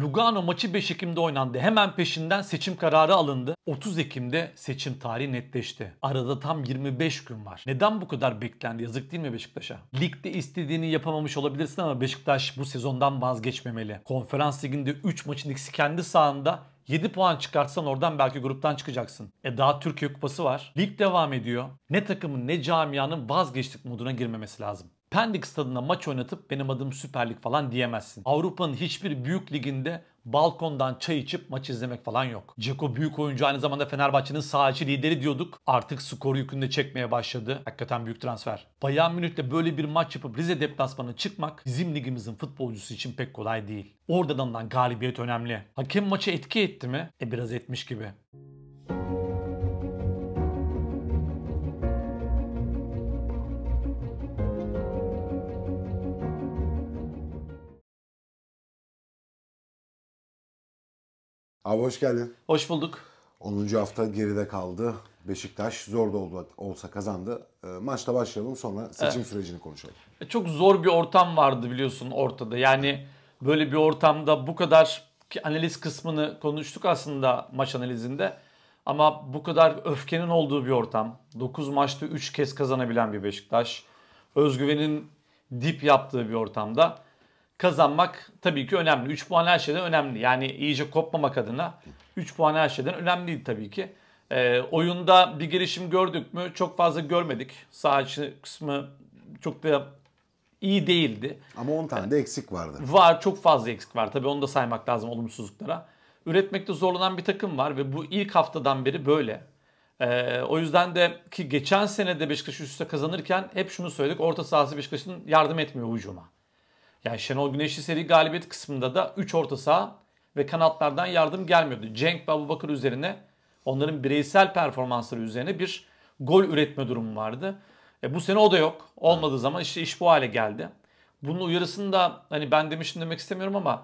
Lugano maçı 5 Ekim'de oynandı. Hemen peşinden seçim kararı alındı. 30 Ekim'de seçim tarihi netleşti. Arada tam 25 gün var. Neden bu kadar beklendi? Yazık değil mi Beşiktaş'a? Ligde istediğini yapamamış olabilirsin ama Beşiktaş bu sezondan vazgeçmemeli. Konferans liginde 3 maçın ikisi kendi sahanda 7 puan çıkartsan oradan belki gruptan çıkacaksın. E daha Türkiye Kupası var. Lig devam ediyor. Ne takımın ne camianın vazgeçtik moduna girmemesi lazım. Pendik stadında maç oynatıp benim adım Süper Lig falan diyemezsin. Avrupa'nın hiçbir büyük liginde balkondan çay içip maç izlemek falan yok. Ceko büyük oyuncu aynı zamanda Fenerbahçe'nin sahiçi lideri diyorduk. Artık skor yükünü de çekmeye başladı. Hakikaten büyük transfer. Bayan Münih'te böyle bir maç yapıp Rize deplasmanına çıkmak bizim ligimizin futbolcusu için pek kolay değil. Oradan alınan galibiyet önemli. Hakem maçı etki etti mi? E biraz etmiş gibi. Abi hoş geldin. Hoş bulduk. 10. hafta geride kaldı. Beşiktaş zor da oldu, olsa kazandı. Ee, maçta başlayalım sonra seçim evet. sürecini konuşalım. E, çok zor bir ortam vardı biliyorsun ortada. Yani böyle bir ortamda bu kadar ki analiz kısmını konuştuk aslında maç analizinde. Ama bu kadar öfkenin olduğu bir ortam. 9 maçta 3 kez kazanabilen bir Beşiktaş. Özgüvenin dip yaptığı bir ortamda kazanmak tabii ki önemli. 3 puan her şeyden önemli. Yani iyice kopmamak adına 3 puan her şeyden önemliydi tabii ki. E, oyunda bir gelişim gördük mü? Çok fazla görmedik. Sağ kısmı çok da iyi değildi. Ama 10 tane de eksik vardı. Var çok fazla eksik var. Tabii onu da saymak lazım olumsuzluklara. Üretmekte zorlanan bir takım var ve bu ilk haftadan beri böyle. Ee, o yüzden de ki geçen sene de Beşiktaş üst üste kazanırken hep şunu söyledik. Orta sahası Beşiktaş'ın yardım etmiyor hücuma. Yani Şenol Güneşli seri galibiyet kısmında da 3 orta saha ve kanatlardan yardım gelmiyordu. Cenk ve Abubakır üzerine onların bireysel performansları üzerine bir gol üretme durumu vardı. E, bu sene o da yok. Olmadığı zaman işte iş bu hale geldi. Bunun uyarısını da hani ben demiştim demek istemiyorum ama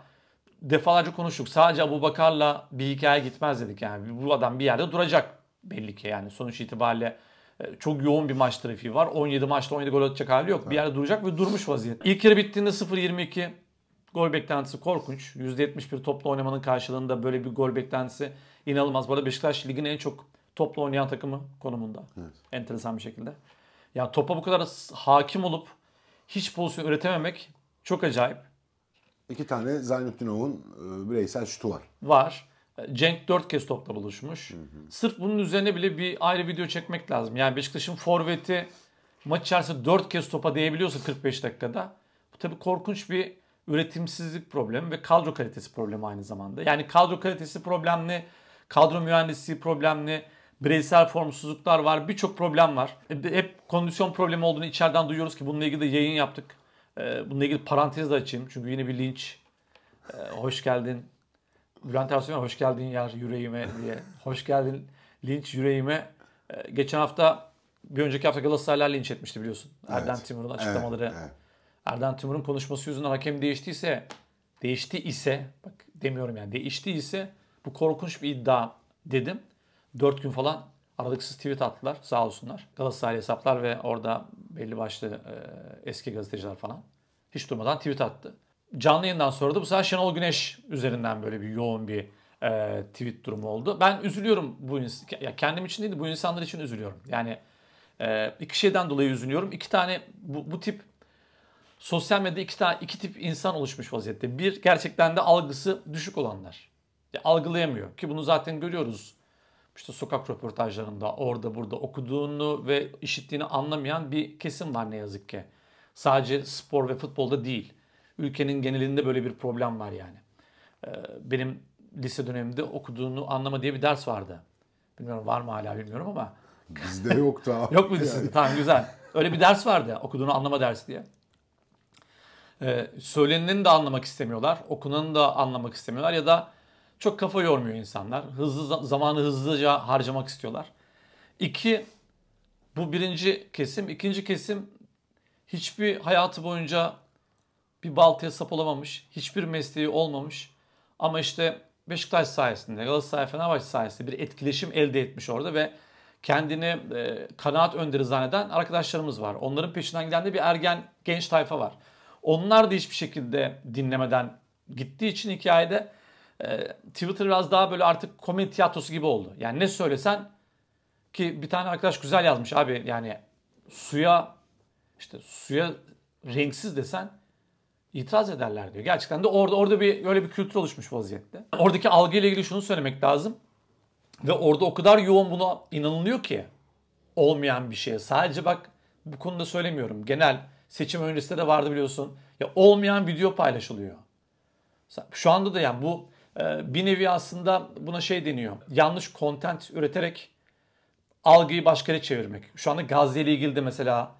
defalarca konuştuk. Sadece Abu Bakar'la bir hikaye gitmez dedik yani. Bu adam bir yerde duracak belli ki yani sonuç itibariyle e, çok yoğun bir maç trafiği var. 17 maçta 17 gol atacak hali yok. Bir yerde duracak ve durmuş vaziyet. İlk yarı bittiğinde 0-22 gol beklentisi korkunç. %71 topla oynamanın karşılığında böyle bir gol beklentisi inanılmaz. Bu arada Beşiktaş ligin en çok topla oynayan takımı konumunda. Evet. Enteresan bir şekilde. Ya topa bu kadar hakim olup hiç pozisyon üretememek çok acayip. İki tane Zaynettinov'un e, bireysel şutu var. Var. Cenk 4 kez topla buluşmuş. Hı hı. Sırf bunun üzerine bile bir ayrı video çekmek lazım. Yani Beşiktaş'ın forveti maç içerisinde 4 kez topa değebiliyorsa 45 dakikada bu tabii korkunç bir üretimsizlik problemi ve kadro kalitesi problemi aynı zamanda. Yani kadro kalitesi problemli, kadro mühendisliği problemli, bireysel formsuzluklar var, birçok problem var. E, hep kondisyon problemi olduğunu içeriden duyuyoruz ki bununla ilgili de yayın yaptık. E, bununla ilgili parantez de açayım çünkü yine bir linç. E, hoş geldin Bülent Ersoy'a hoş geldin yer yüreğime diye. hoş geldin linç yüreğime. Ee, geçen hafta bir önceki hafta Galatasaraylar linç etmişti biliyorsun. Erden evet. Timur'un açıklamaları. Evet, evet. Erden Timur'un konuşması yüzünden hakem değiştiyse değişti ise bak demiyorum yani değişti ise bu korkunç bir iddia dedim. Dört gün falan aralıksız tweet attılar sağ olsunlar. Galatasaray hesaplar ve orada belli başlı e, eski gazeteciler falan hiç durmadan tweet attı canlı yayından sonra da bu sefer Şenol Güneş üzerinden böyle bir yoğun bir e, tweet durumu oldu. Ben üzülüyorum bu ins- ya kendim için değil de bu insanlar için üzülüyorum. Yani e, iki şeyden dolayı üzülüyorum. İki tane bu, bu tip sosyal medyada iki tane iki tip insan oluşmuş vaziyette. Bir gerçekten de algısı düşük olanlar. Ya, algılayamıyor ki bunu zaten görüyoruz. İşte sokak röportajlarında orada burada okuduğunu ve işittiğini anlamayan bir kesim var ne yazık ki. Sadece spor ve futbolda değil ülkenin genelinde böyle bir problem var yani. Ee, benim lise döneminde okuduğunu anlama diye bir ders vardı. Bilmiyorum var mı hala bilmiyorum ama. Bizde yoktu abi. Yok mu sizin? Yani. Tamam güzel. Öyle bir ders vardı okuduğunu anlama dersi diye. Ee, söyleneni de anlamak istemiyorlar. Okunanı da anlamak istemiyorlar ya da çok kafa yormuyor insanlar. Hızlı zamanı hızlıca harcamak istiyorlar. İki, bu birinci kesim. ikinci kesim hiçbir hayatı boyunca bir baltaya sap olamamış, hiçbir mesleği olmamış ama işte Beşiktaş sayesinde, Galatasaray Fenerbahçe sayesinde bir etkileşim elde etmiş orada ve kendini e, kanaat önderi zanneden arkadaşlarımız var. Onların peşinden giden de bir ergen genç tayfa var. Onlar da hiçbir şekilde dinlemeden gittiği için hikayede e, Twitter biraz daha böyle artık komedi tiyatrosu gibi oldu. Yani ne söylesen ki bir tane arkadaş güzel yazmış abi yani suya işte suya renksiz desen itiraz ederler diyor. Gerçekten de orada orada bir böyle bir kültür oluşmuş vaziyette. Oradaki algı ile ilgili şunu söylemek lazım. Ve orada o kadar yoğun buna inanılıyor ki olmayan bir şeye. Sadece bak bu konuda söylemiyorum. Genel seçim öncesinde de vardı biliyorsun. Ya olmayan video paylaşılıyor. Şu anda da yani bu e, bir nevi aslında buna şey deniyor. Yanlış kontent üreterek algıyı başka yere çevirmek. Şu anda Gazze ile ilgili de mesela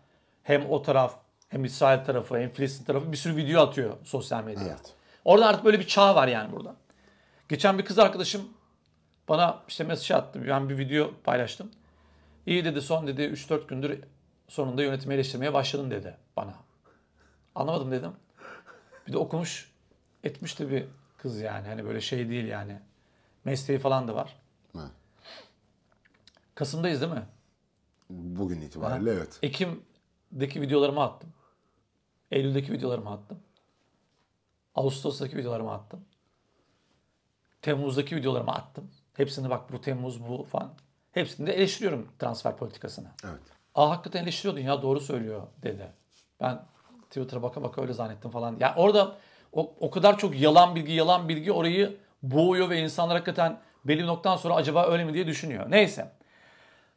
hem o taraf hem İsrail tarafı hem Filistin tarafı bir sürü video atıyor sosyal medyaya. Evet. Orada artık böyle bir çağ var yani burada. Geçen bir kız arkadaşım bana işte mesaj attı. Ben bir video paylaştım. İyi dedi son dedi 3-4 gündür sonunda yönetimi eleştirmeye başladın dedi bana. Anlamadım dedim. Bir de okumuş etmiş de bir kız yani. Hani böyle şey değil yani. Mesleği falan da var. Ha. Kasım'dayız değil mi? Bugün itibariyle ben evet. Ekim'deki videolarımı attım. Eylül'deki videolarımı attım. Ağustos'taki videolarımı attım. Temmuz'daki videolarımı attım. Hepsini bak bu Temmuz bu falan. Hepsini de eleştiriyorum transfer politikasını. Evet. Aa hakikaten eleştiriyordun ya doğru söylüyor dedi. Ben Twitter'a baka baka öyle zannettim falan. Ya yani orada o, o kadar çok yalan bilgi yalan bilgi orayı boğuyor ve insanlar hakikaten belli bir noktadan sonra acaba öyle mi diye düşünüyor. Neyse.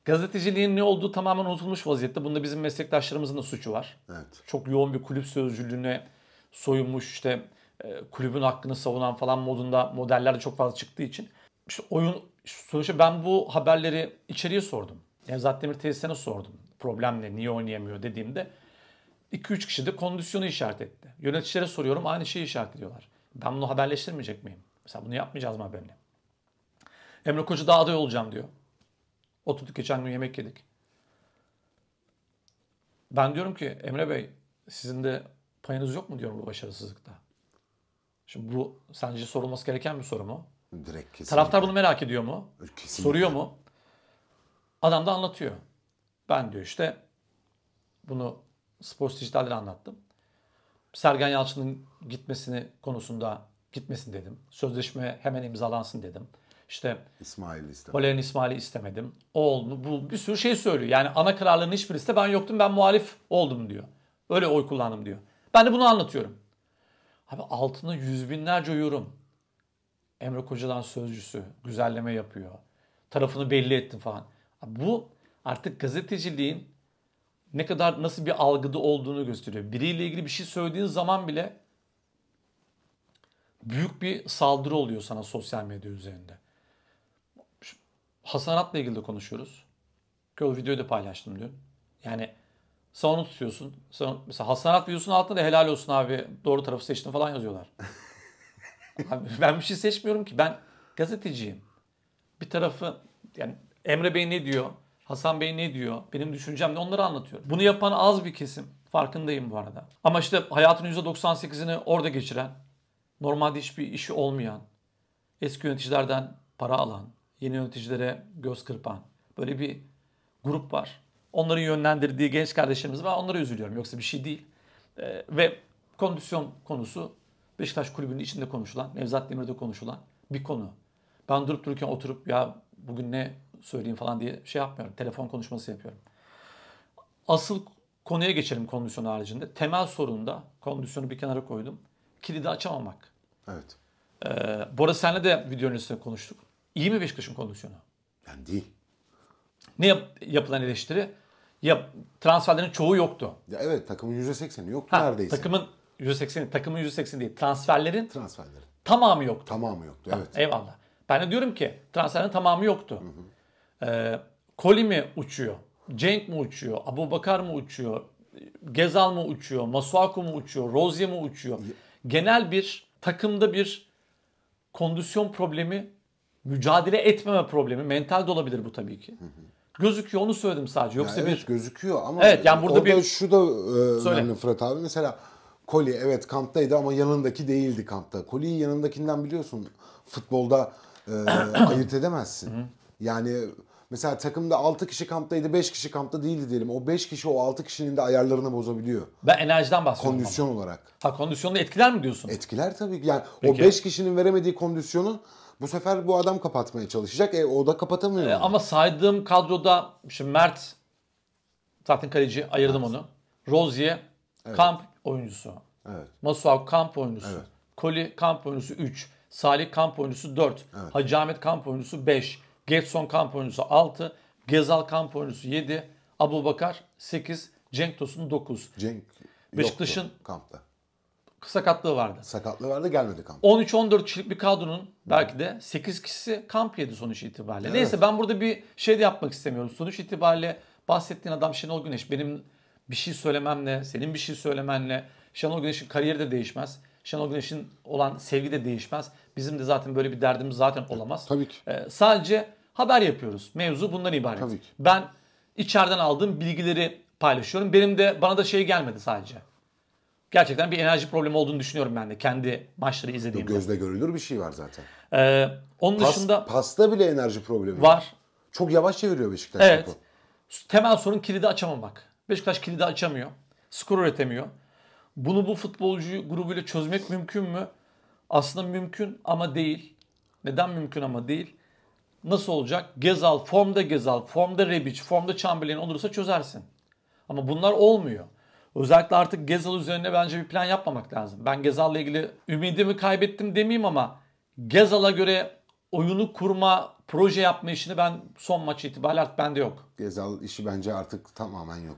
Gazeteciliğin ne olduğu tamamen unutulmuş vaziyette. Bunda bizim meslektaşlarımızın da suçu var. Evet. Çok yoğun bir kulüp sözcülüğüne soyunmuş işte e, kulübün hakkını savunan falan modunda modeller de çok fazla çıktığı için. İşte oyun sonuçta ben bu haberleri içeriye sordum. Nevzat Demir tesisine sordum. Problem ne? Niye oynayamıyor dediğimde 2-3 kişi de kondisyonu işaret etti. Yöneticilere soruyorum aynı şeyi işaret ediyorlar. Ben bunu haberleştirmeyecek miyim? Mesela bunu yapmayacağız mı haberini? Emre Koca daha aday olacağım diyor. Oturduk geçen gün yemek yedik. Ben diyorum ki Emre Bey sizin de payınız yok mu diyorum bu başarısızlıkta. Şimdi bu sence sorulması gereken bir soru mu? Direkt kesinlikle. Taraftar bunu merak ediyor mu? Kesinlikle. Soruyor mu? Adam da anlatıyor. Ben diyor işte bunu Spor Dijital'den anlattım. Sergen Yalçın'ın gitmesini konusunda gitmesin dedim. Sözleşme hemen imzalansın dedim. İşte İsmail istemedim. Valerian İsmail'i istemedim. O oldu. Bu bir sürü şey söylüyor. Yani ana kararların hiçbirisi de ben yoktum ben muhalif oldum diyor. Öyle oy kullandım diyor. Ben de bunu anlatıyorum. Abi altına yüz binlerce yorum. Emre Koca'dan sözcüsü güzelleme yapıyor. Tarafını belli ettim falan. Abi bu artık gazeteciliğin ne kadar nasıl bir algıda olduğunu gösteriyor. Biriyle ilgili bir şey söylediğin zaman bile büyük bir saldırı oluyor sana sosyal medya üzerinde hasaratla ilgili de konuşuyoruz. Ki o videoyu da paylaştım dün. Yani savunu tutuyorsun. Savun, mesela Hasanat videosunun altında da helal olsun abi doğru tarafı seçtin falan yazıyorlar. abi ben bir şey seçmiyorum ki. Ben gazeteciyim. Bir tarafı yani Emre Bey ne diyor? Hasan Bey ne diyor? Benim düşüncem ne? Onları anlatıyorum. Bunu yapan az bir kesim. Farkındayım bu arada. Ama işte hayatın %98'ini orada geçiren, normalde hiçbir işi olmayan, eski yöneticilerden para alan, yeni yöneticilere göz kırpan böyle bir grup var. Onları yönlendirdiği genç kardeşlerimiz var. Onlara üzülüyorum. Yoksa bir şey değil. Ee, ve kondisyon konusu Beşiktaş kulübünün içinde konuşulan, Nevzat Demir'de konuşulan bir konu. Ben durup dururken oturup ya bugün ne söyleyeyim falan diye şey yapmıyorum. Telefon konuşması yapıyorum. Asıl konuya geçelim kondisyon haricinde. Temel sorunda kondisyonu bir kenara koydum. Kilidi açamamak. Evet. Ee, Bora senle de videonun üstüne konuştuk. İyi mi Beşiktaş'ın kondisyonu? Yani değil. Ne yap, yapılan eleştiri? Ya transferlerin çoğu yoktu. Ya evet takımın %80'i yoktu ha, neredeyse. Takımın %80'i, takımın %80'i değil. Transferlerin transferlerin tamamı yoktu. Tamamı yoktu evet. Ha, eyvallah. Ben de diyorum ki transferlerin tamamı yoktu. Hı Ee, Koli mi uçuyor? Cenk mi uçuyor? Abu Bakar mı uçuyor? Gezal mı uçuyor? Masuaku mu uçuyor? Rozya mı uçuyor? Genel bir takımda bir kondisyon problemi mücadele etmeme problemi mental de olabilir bu tabii ki. Hı hı. Gözüküyor onu söyledim sadece. Yoksa yani evet, bir gözüküyor ama Evet yani burada bir şu da e, Söyle. önemli Fırat abi mesela Koli evet kanttaydı ama yanındaki değildi kampta. Koli'yi yanındakinden biliyorsun futbolda e, ayırt edemezsin. yani mesela takımda 6 kişi kamptaydı 5 kişi kampta değildi diyelim. O 5 kişi o 6 kişinin de ayarlarını bozabiliyor. Ben enerjiden bahsediyorum. Kondisyon ama. olarak. Ha kondisyonu etkiler mi diyorsun? Etkiler tabii ki. Yani Peki. o 5 kişinin veremediği kondisyonu bu sefer bu adam kapatmaya çalışacak. E o da kapatamıyor. E, ama saydığım kadroda şimdi Mert zaten kaleci ayırdım evet. onu. Rozier evet. kamp oyuncusu. Evet. Masuaku kamp oyuncusu. Evet. Koli kamp oyuncusu 3. Salih kamp oyuncusu 4. Evet. Hacı Ahmet kamp oyuncusu 5. Getson kamp oyuncusu 6. Gezal kamp oyuncusu 7. Abu Bakar 8. Cenk Tosun 9. Cenk Beşiktaş'ın kampta sakatlığı vardı. Sakatlığı vardı gelmedi kamp. 13-14 kişilik bir kadronun hmm. belki de 8 kişisi kamp yedi sonuç itibariyle. Evet. Neyse ben burada bir şey de yapmak istemiyorum. Sonuç itibariyle bahsettiğin adam Şenol Güneş. Benim bir şey söylememle, senin bir şey söylemenle Şenol Güneş'in kariyeri de değişmez. Şenol Güneş'in olan sevgi de değişmez. Bizim de zaten böyle bir derdimiz zaten e, olamaz. Tabii ki. Ee, sadece haber yapıyoruz. Mevzu bundan ibaret. Tabii ki. Ben içeriden aldığım bilgileri paylaşıyorum. Benim de bana da şey gelmedi sadece gerçekten bir enerji problemi olduğunu düşünüyorum ben de kendi maçları izlediğimde. Gözle görülür bir şey var zaten. Ee, onun Pas, dışında... Pasta bile enerji problemi var. var. Çok yavaş çeviriyor Beşiktaş evet. topu. Temel sorun kilidi açamamak. Beşiktaş kilidi açamıyor. Skor üretemiyor. Bunu bu futbolcu grubuyla çözmek mümkün mü? Aslında mümkün ama değil. Neden mümkün ama değil? Nasıl olacak? Gezal, formda Gezal, formda Rebic, formda Chamberlain olursa çözersin. Ama bunlar olmuyor. Özellikle artık Gezal üzerine bence bir plan yapmamak lazım. Ben Gezal'la ilgili ümidimi kaybettim demeyeyim ama Gezal'a göre oyunu kurma, proje yapma işini ben son maç itibariyle artık bende yok. Gezal işi bence artık tamamen yok.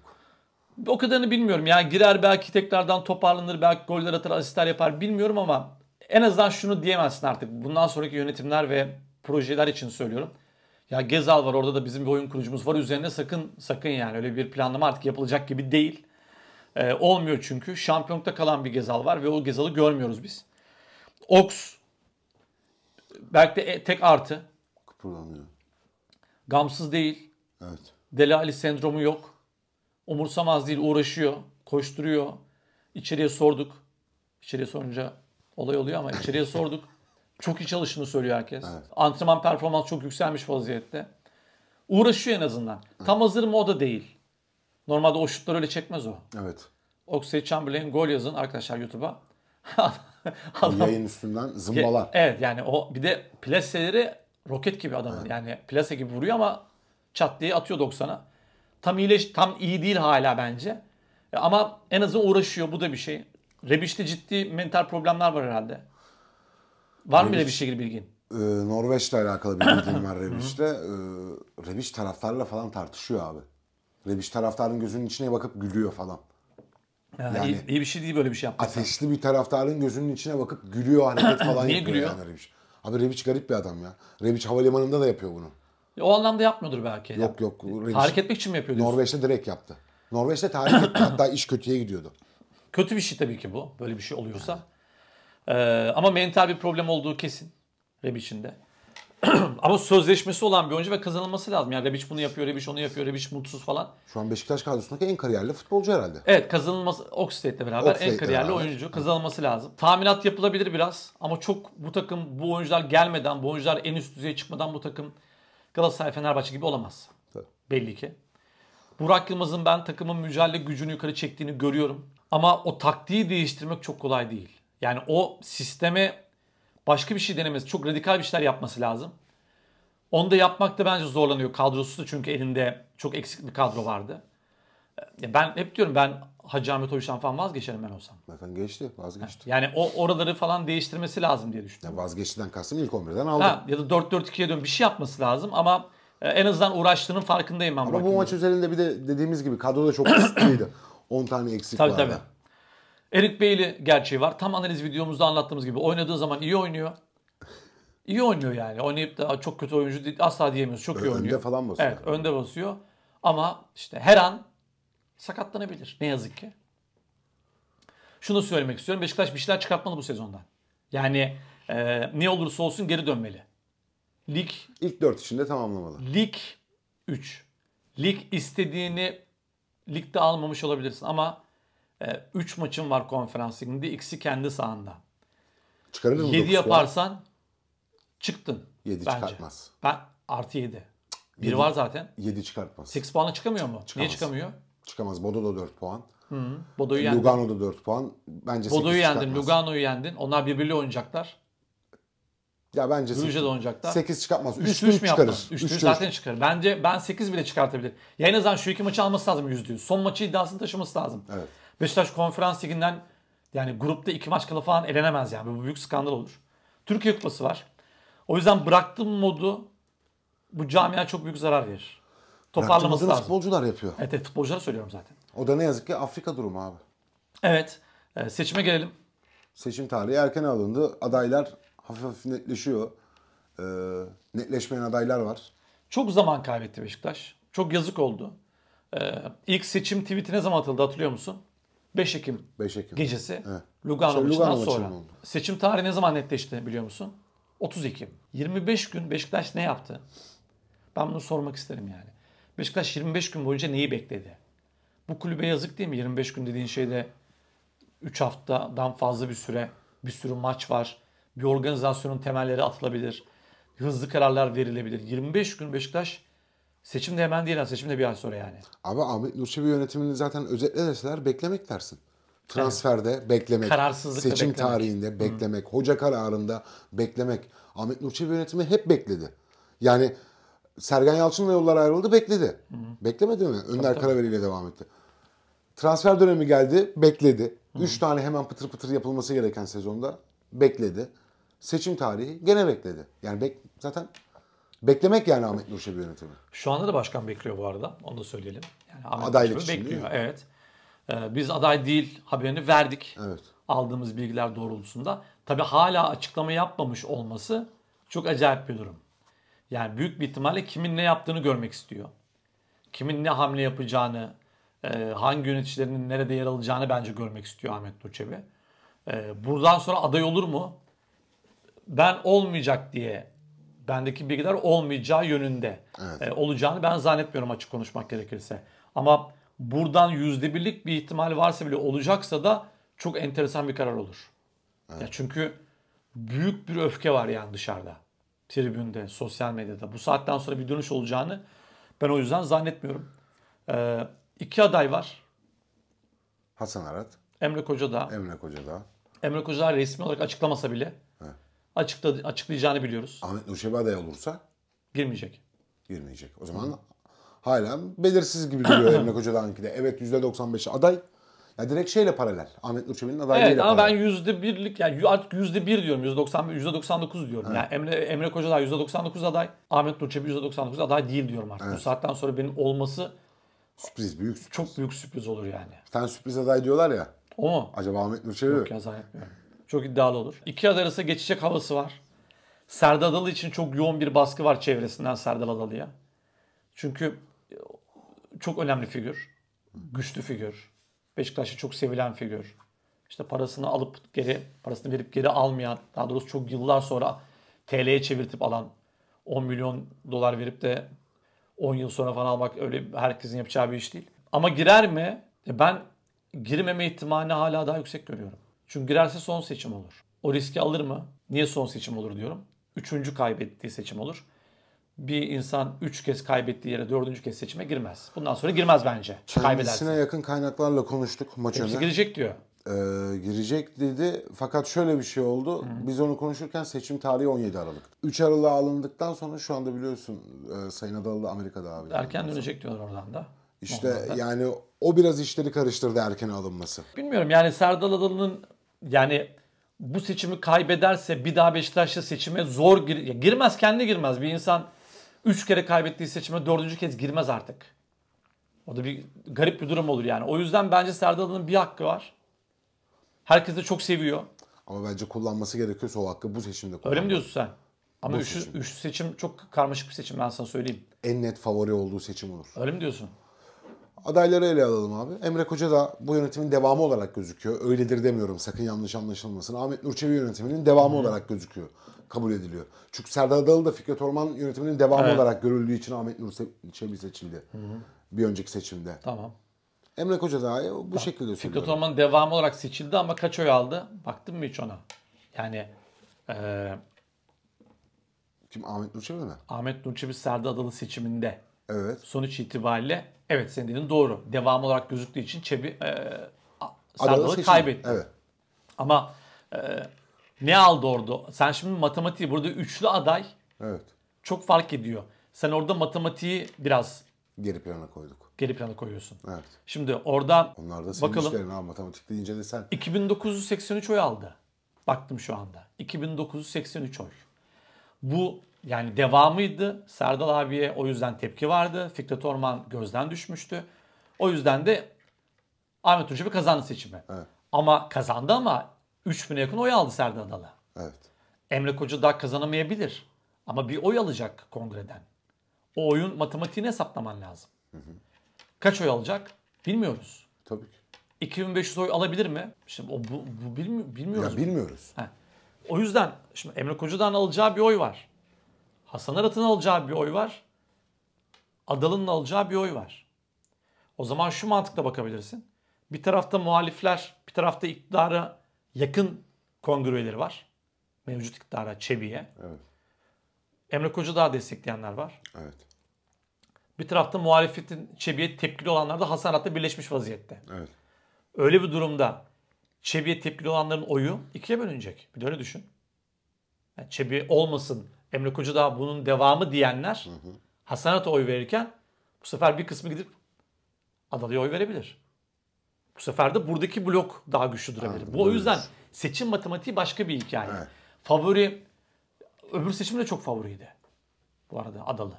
O kadarını bilmiyorum. Yani girer belki tekrardan toparlanır, belki goller atar, asistler yapar bilmiyorum ama en azından şunu diyemezsin artık. Bundan sonraki yönetimler ve projeler için söylüyorum. Ya Gezal var orada da bizim bir oyun kurucumuz var. Üzerine sakın sakın yani öyle bir planlama artık yapılacak gibi değil. E, olmuyor çünkü. Şampiyonlukta kalan bir Gezal var ve o Gezal'ı görmüyoruz biz. Ox belki de e, tek artı. Kıpırdamıyor. Gamsız değil. Evet. Delali sendromu yok. Umursamaz değil, uğraşıyor, koşturuyor. İçeriye sorduk. İçeriye sorunca olay oluyor ama içeriye sorduk. Çok iyi çalıştığını söylüyor herkes. Evet. Antrenman performans çok yükselmiş vaziyette. Uğraşıyor en azından. Tam hazır mı o da değil. Normalde o şutları öyle çekmez o. Evet. Oxley Chamberlain gol yazın arkadaşlar YouTube'a. adam, Yayın üstünden zımbalar. Evet yani o bir de plaseleri roket gibi adamın. Evet. Yani plase gibi vuruyor ama çat diye atıyor 90'a. Tam iyileş tam iyi değil hala bence. Ama en azı uğraşıyor bu da bir şey. Rebiş'te ciddi mental problemler var herhalde. Var Rebiş, mı Rebiş'le ilgili bilgin? E, Norveç'le alakalı bir bilgim var Rebiş'te. E, Rebiş taraftarla falan tartışıyor abi. Rebiş taraftarın gözünün içine bakıp gülüyor falan. Yani, yani iyi, iyi bir şey değil böyle bir şey yapmak. Ateşli bir taraftarın gözünün içine bakıp gülüyor hareket falan Niye gülüyor? yani Rebiş. Abi Rebiç garip bir adam ya. Rebiç havalimanında da yapıyor bunu. O anlamda yapmıyordur belki. Yok yok. E, Rebiç, tahrik etmek için mi yapıyor diyorsun? Norveç'te direkt yaptı. Norveç'te tahrik etti. Hatta iş kötüye gidiyordu. Kötü bir şey tabii ki bu. Böyle bir şey oluyorsa. Yani. Ee, ama mental bir problem olduğu kesin. Rebiç'in de. Ama sözleşmesi olan bir oyuncu ve kazanılması lazım. Yani Rebic bunu yapıyor, Rebic onu yapıyor, Rebic mutsuz falan. Şu an Beşiktaş kadrosundaki en kariyerli futbolcu herhalde. Evet kazanılması Oxlade'le beraber Oxlade'le en kariyerli beraber. oyuncu. Kazanılması lazım. Tahminat yapılabilir biraz ama çok bu takım bu oyuncular gelmeden, bu oyuncular en üst düzeye çıkmadan bu takım Galatasaray, Fenerbahçe gibi olamaz. Tabii. Belli ki. Burak Yılmaz'ın ben takımın mücadele gücünü yukarı çektiğini görüyorum. Ama o taktiği değiştirmek çok kolay değil. Yani o sisteme Başka bir şey denemesi, çok radikal bir şeyler yapması lazım. Onu da yapmak da bence zorlanıyor. Kadrosu da çünkü elinde çok eksik bir kadro vardı. ben hep diyorum ben Hacı Ahmet Oyuşan falan vazgeçerim ben olsam. Efendim geçti vazgeçti. yani o oraları falan değiştirmesi lazım diye düşünüyorum. Ya vazgeçtiden kastım ilk 11'den aldı. Ha, ya da 4-4-2'ye dön bir şey yapması lazım ama e, en azından uğraştığının farkındayım ben. Ama bu maç üzerinde bir de dediğimiz gibi kadro da çok kısıtlıydı. 10 tane eksik tabii, vardı. Tabii. Eric Bailey gerçeği var. Tam analiz videomuzda anlattığımız gibi oynadığı zaman iyi oynuyor. İyi oynuyor yani. Oynayıp da çok kötü oyuncu değil, asla diyemiyoruz. Çok iyi oynuyor. Önde falan basıyor. Evet önde basıyor. Ama işte her an sakatlanabilir. Ne yazık ki. Şunu söylemek istiyorum. Beşiktaş bir şeyler çıkartmalı bu sezondan. Yani e, ne olursa olsun geri dönmeli. Lig ilk 4 içinde tamamlamalı. Lig 3. Lig istediğini ligde almamış olabilirsin ama 3 ee, maçın var konferans liginde. İkisi kendi sahanda. Çıkarır mı? 7 yaparsan ya? çıktın. 7 bence. çıkartmaz. Ben artı 7. Bir var zaten. 7 çıkartmaz. 8 puana çıkamıyor mu? Çıkamaz. Niye çıkamıyor? Çıkamaz. Bodo da 4 puan. Hı -hı. Bodo'yu yendin. Lugano da 4 puan. Bence Bodo'yu yendin, Lugano'yu yendin. Onlar birbiriyle oynayacaklar. Ya bence Brugge de oynayacaklar. 8 çıkartmaz. 3 3 mü çıkarır. 3 3 zaten çıkarır. Bence ben 8 bile çıkartabilir. Ya en azından şu iki maçı alması lazım %100. Son maçı iddiasını taşıması lazım. Evet. Beşiktaş konferans liginden yani grupta iki maç kala falan elenemez yani. Bu büyük skandal olur. Türkiye Kupası var. O yüzden bıraktığım modu bu camiye çok büyük zarar verir. Toparlaması lazım. futbolcular yapıyor. Evet, evet futbolculara söylüyorum zaten. O da ne yazık ki Afrika durumu abi. Evet. E, seçime gelelim. Seçim tarihi erken alındı. Adaylar hafif hafif netleşiyor. E, netleşmeyen adaylar var. Çok zaman kaybetti Beşiktaş. Çok yazık oldu. E, ilk seçim tweet'i ne zaman atıldı hatırlıyor musun? 5 Ekim, 5 Ekim. gecesi evet. Lugano, şey, Lugano sonra. Oldu. Seçim tarihi ne zaman netleşti biliyor musun? 30 Ekim. 25 gün Beşiktaş ne yaptı? Ben bunu sormak isterim yani. Beşiktaş 25 gün boyunca neyi bekledi? Bu kulübe yazık değil mi? 25 gün dediğin şeyde 3 haftadan fazla bir süre, bir sürü maç var. Bir organizasyonun temelleri atılabilir. Hızlı kararlar verilebilir. 25 gün Beşiktaş Seçim de hemen değil ha. Seçim de bir ay sonra yani. Abi Ahmet Nurçevi Çebi yönetimini zaten özetle deseler beklemek dersin. Transferde evet. beklemek, kararsızlıkta seçim beklemek. tarihinde beklemek, Hı. hoca kararında beklemek. Ahmet Nurçevi yönetimi hep bekledi. Yani Sergen Yalçın'la yollar ayrıldı bekledi. Hı. Beklemedi mi? Önder tabii. Karaveli ile devam etti. Transfer dönemi geldi bekledi. Üç tane hemen pıtır pıtır yapılması gereken sezonda bekledi. Seçim tarihi gene bekledi. Yani bek zaten Beklemek yani Ahmet Nurşebi yönetimi. Şu anda da başkan bekliyor bu arada. Onu da söyleyelim. Yani Ahmet Adaylık Nurşebi için bekliyor. Evet. Ee, biz aday değil haberini verdik. Evet. Aldığımız bilgiler doğrultusunda. Tabii hala açıklama yapmamış olması çok acayip bir durum. Yani büyük bir ihtimalle kimin ne yaptığını görmek istiyor. Kimin ne hamle yapacağını, e, hangi yöneticilerinin nerede yer alacağını bence görmek istiyor Ahmet Nurçebi. E, buradan sonra aday olur mu? Ben olmayacak diye bendeki bilgiler olmayacağı yönünde evet. e, olacağını ben zannetmiyorum açık konuşmak gerekirse. Ama buradan yüzde birlik bir ihtimal varsa bile olacaksa da çok enteresan bir karar olur. Evet. Ya çünkü büyük bir öfke var yani dışarıda. Tribünde, sosyal medyada. Bu saatten sonra bir dönüş olacağını ben o yüzden zannetmiyorum. Ee, iki aday var. Hasan Arat. Emre Koca da. Emre Koca da. Emre Koca resmi olarak açıklamasa bile açıkladı, açıklayacağını biliyoruz. Ahmet Nurşebi aday olursa? Girmeyecek. Girmeyecek. O zaman Hı. hala belirsiz gibi duruyor Emre Koca'danki de. Evet %95'i aday. Ya direkt şeyle paralel. Ahmet Nurçevi'nin adaylığıyla evet, ama paralel. ben yüzde birlik yani artık yüzde bir diyorum. Yüzde doksan, yüzde doksan dokuz diyorum. Evet. Yani Emre, Emre da yüzde doksan dokuz aday. Ahmet Nurçevi yüzde doksan dokuz aday değil diyorum artık. Evet. Bu saatten sonra benim olması sürpriz büyük sürpriz. Çok büyük sürpriz olur yani. Bir tane sürpriz aday diyorlar ya. O mu? Acaba Ahmet Nurçevi Yok ya zannetmiyorum. Çok iddialı olur. İki ad arasında geçecek havası var. Serdal Adalı için çok yoğun bir baskı var çevresinden Serdal Adalı'ya. Çünkü e, çok önemli figür. Güçlü figür. Beşiktaş'ta çok sevilen figür. İşte parasını alıp geri, parasını verip geri almayan, daha doğrusu çok yıllar sonra TL'ye çevirtip alan, 10 milyon dolar verip de 10 yıl sonra falan almak öyle herkesin yapacağı bir iş değil. Ama girer mi? E, ben girmeme ihtimalini hala daha yüksek görüyorum. Çünkü girerse son seçim olur. O riski alır mı? Niye son seçim olur diyorum. Üçüncü kaybettiği seçim olur. Bir insan üç kez kaybettiği yere dördüncü kez seçime girmez. Bundan sonra girmez bence. Kendisine Kaybederse. yakın kaynaklarla konuştuk maç Hepsi girecek diyor. Ee, girecek dedi fakat şöyle bir şey oldu. Biz onu konuşurken seçim tarihi 17 Aralık. 3 Aralık'a alındıktan sonra şu anda biliyorsun e, Sayın Adalı da Amerika'da abi. Erken dönecek diyorlar oradan da. İşte Ondan da. yani o biraz işleri karıştırdı erken alınması. Bilmiyorum yani Serdal Adalı'nın yani bu seçimi kaybederse bir daha Beşiktaş'ta seçime zor gir girmez kendi girmez. Bir insan 3 kere kaybettiği seçime 4. kez girmez artık. O da bir garip bir durum olur yani. O yüzden bence Serdal'ın bir hakkı var. Herkes de çok seviyor. Ama bence kullanması gerekiyorsa o hakkı bu seçimde kullanmalı. Öyle mi diyorsun sen? Ama bu seçim. üç seçim çok karmaşık bir seçim ben sana söyleyeyim. En net favori olduğu seçim olur. Öyle mi diyorsun? Adayları ele alalım abi. Emre Koca da bu yönetimin devamı olarak gözüküyor. Öyledir demiyorum sakın yanlış anlaşılmasın. Ahmet Nurçevi yönetiminin devamı hmm. olarak gözüküyor. Kabul ediliyor. Çünkü Serdar Adalı da Fikret Orman yönetiminin devamı evet. olarak görüldüğü için Ahmet Nurçevi seçildi. Hmm. Bir önceki seçimde. Tamam. Emre Koca da e, bu tamam. şekilde söylüyor. Fikret Orman devamı olarak seçildi ama kaç oy aldı? Baktın mı hiç ona? Yani e... Kim Ahmet Nurçevi mi? Ahmet Nurçevi Serdar Adalı seçiminde Evet. Sonuç itibariyle evet senin dediğin doğru. Devam olarak gözüktüğü için Çebi e, Sardal'ı kaybetti. Evet. Ama e, ne aldı orada? Sen şimdi matematiği burada üçlü aday evet. çok fark ediyor. Sen orada matematiği biraz geri plana koyduk. Geri plana koyuyorsun. Evet. Şimdi orada Onlar da senin bakalım, işlerin ha matematik deyince de sen. 2983 oy aldı. Baktım şu anda. 2983 oy. Bu yani devamıydı. Serdal abiye o yüzden tepki vardı. Fikret Orman gözden düşmüştü. O yüzden de Ahmet Turçevi kazandı seçimi. Evet. Ama kazandı ama 3000'e yakın oy aldı Serdar Adalı. Evet. Emre Koca daha kazanamayabilir. Ama bir oy alacak kongreden. O oyun matematiğini hesaplaman lazım. Hı hı. Kaç oy alacak? Bilmiyoruz. Tabii ki. 2500 oy alabilir mi? Şimdi o bu, bu bilmi, bilmiyoruz. Ya bilmiyoruz. He. O yüzden şimdi Emre Koca'dan alacağı bir oy var. Hasan Arat'ın alacağı bir oy var. Adalı'nın alacağı bir oy var. O zaman şu mantıkla bakabilirsin. Bir tarafta muhalifler, bir tarafta iktidara yakın kongreleri var. Mevcut iktidara, Çebi'ye. Evet. Emre daha destekleyenler var. Evet. Bir tarafta muhalefetin Çebi'ye tepkili olanlar da Hasan Arat'la birleşmiş vaziyette. Evet. Öyle bir durumda Çebi'ye tepkili olanların oyu ikiye bölünecek. Bir de öyle düşün. Yani Çebi olmasın Emre Kocadağ bunun devamı diyenler hı hı. Hasanat'a oy verirken bu sefer bir kısmı gidip Adalı'ya oy verebilir. Bu sefer de buradaki blok daha güçlü durabilir. Anladım, bu o yüzden seçim matematiği başka bir hikaye. Evet. Favori öbür seçimde çok favoriydi. Bu arada Adalı.